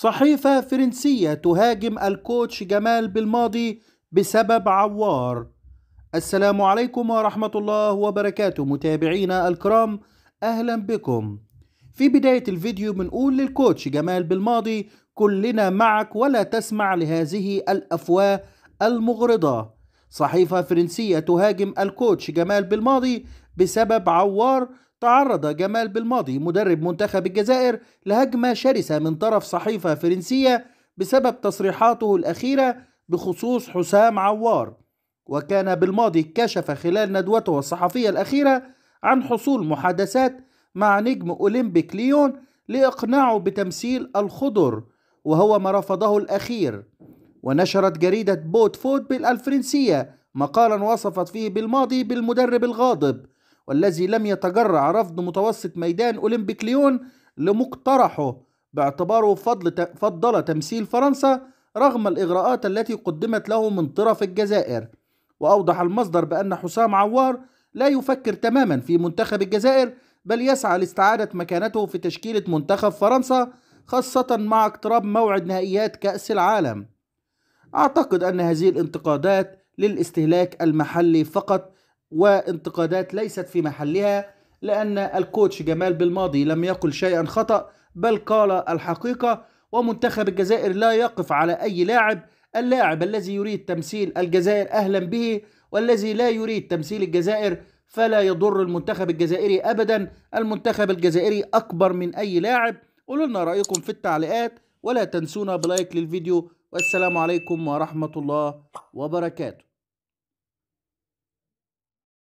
صحيفة فرنسية تهاجم الكوتش جمال بالماضي بسبب عوار السلام عليكم ورحمة الله وبركاته متابعينا الكرام أهلا بكم في بداية الفيديو بنقول للكوتش جمال بالماضي كلنا معك ولا تسمع لهذه الأفواه المغرضة صحيفة فرنسية تهاجم الكوتش جمال بالماضي بسبب عوار تعرض جمال بالماضي مدرب منتخب الجزائر لهجمة شرسة من طرف صحيفة فرنسية بسبب تصريحاته الأخيرة بخصوص حسام عوار وكان بالماضي كشف خلال ندوته الصحفية الأخيرة عن حصول محادثات مع نجم أولمبيك ليون لإقناعه بتمثيل الخضر وهو ما رفضه الأخير ونشرت جريدة بوت فود بالفرنسية مقالا وصفت فيه بالماضي بالمدرب الغاضب والذي لم يتجرع رفض متوسط ميدان أولمبيك ليون لمقترحه باعتباره فضل فضل تمثيل فرنسا رغم الإغراءات التي قدمت له من طرف الجزائر وأوضح المصدر بأن حسام عوار لا يفكر تماما في منتخب الجزائر بل يسعى لاستعادة مكانته في تشكيلة منتخب فرنسا خاصة مع اقتراب موعد نهائيات كأس العالم أعتقد أن هذه الانتقادات للاستهلاك المحلي فقط وانتقادات ليست في محلها لأن الكوتش جمال بالماضي لم يقل شيئا خطأ بل قال الحقيقة ومنتخب الجزائر لا يقف على أي لاعب اللاعب الذي يريد تمثيل الجزائر أهلا به والذي لا يريد تمثيل الجزائر فلا يضر المنتخب الجزائري أبدا المنتخب الجزائري أكبر من أي لاعب قولوا لنا رأيكم في التعليقات ولا تنسونا بلايك للفيديو والسلام عليكم ورحمة الله وبركاته